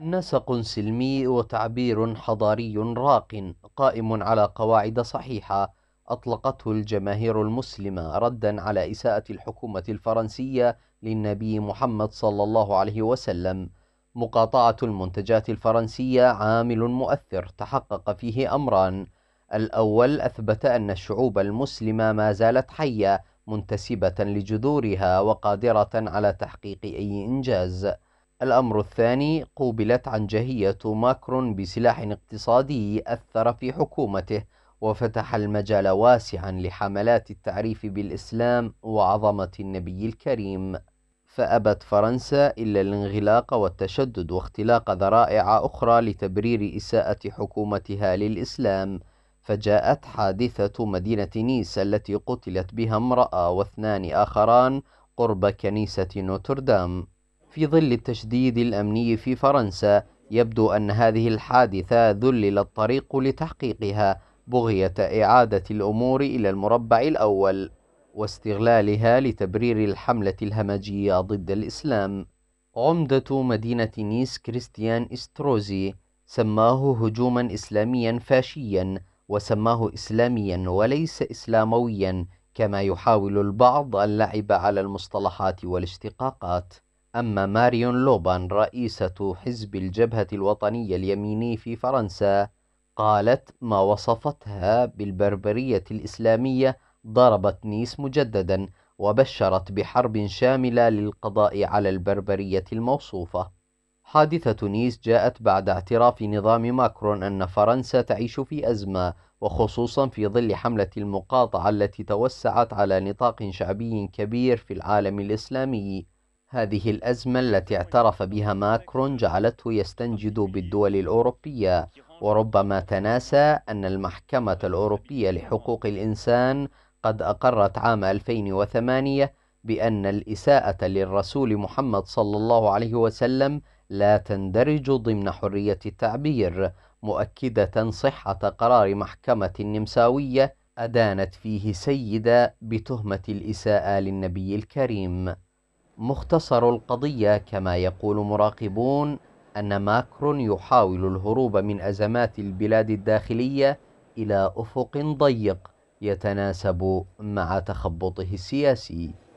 نسق سلمي وتعبير حضاري راق قائم على قواعد صحيحة أطلقته الجماهير المسلمة ردا على إساءة الحكومة الفرنسية للنبي محمد صلى الله عليه وسلم مقاطعة المنتجات الفرنسية عامل مؤثر تحقق فيه أمران الأول أثبت أن الشعوب المسلمة ما زالت حية منتسبة لجذورها وقادرة على تحقيق أي إنجاز الأمر الثاني قوبلت عنجهية ماكرون بسلاح اقتصادي أثر في حكومته وفتح المجال واسعا لحملات التعريف بالإسلام وعظمة النبي الكريم فأبت فرنسا إلا الانغلاق والتشدد واختلاق ذرائع أخرى لتبرير إساءة حكومتها للإسلام فجاءت حادثة مدينة نيس التي قتلت بها امرأة واثنان آخران قرب كنيسة نوتردام في ظل التشديد الأمني في فرنسا يبدو أن هذه الحادثة ذلل الطريق لتحقيقها بغية إعادة الأمور إلى المربع الأول واستغلالها لتبرير الحملة الهمجية ضد الإسلام عمدة مدينة نيس كريستيان إستروزي سماه هجوما إسلاميا فاشيا وسماه إسلاميا وليس إسلامويا كما يحاول البعض اللعب على المصطلحات والاشتقاقات أما ماريون لوبان رئيسة حزب الجبهة الوطنية اليميني في فرنسا قالت ما وصفتها بالبربرية الإسلامية ضربت نيس مجددا وبشرت بحرب شاملة للقضاء على البربرية الموصوفة حادثة نيس جاءت بعد اعتراف نظام ماكرون أن فرنسا تعيش في أزمة وخصوصا في ظل حملة المقاطعة التي توسعت على نطاق شعبي كبير في العالم الإسلامي هذه الأزمة التي اعترف بها ماكرون جعلته يستنجد بالدول الأوروبية وربما تناسى أن المحكمة الأوروبية لحقوق الإنسان قد أقرت عام 2008 بأن الإساءة للرسول محمد صلى الله عليه وسلم لا تندرج ضمن حرية التعبير مؤكدة صحة قرار محكمة النمساوية أدانت فيه سيدة بتهمة الإساءة للنبي الكريم مختصر القضية كما يقول مراقبون أن ماكرون يحاول الهروب من أزمات البلاد الداخلية إلى أفق ضيق يتناسب مع تخبطه السياسي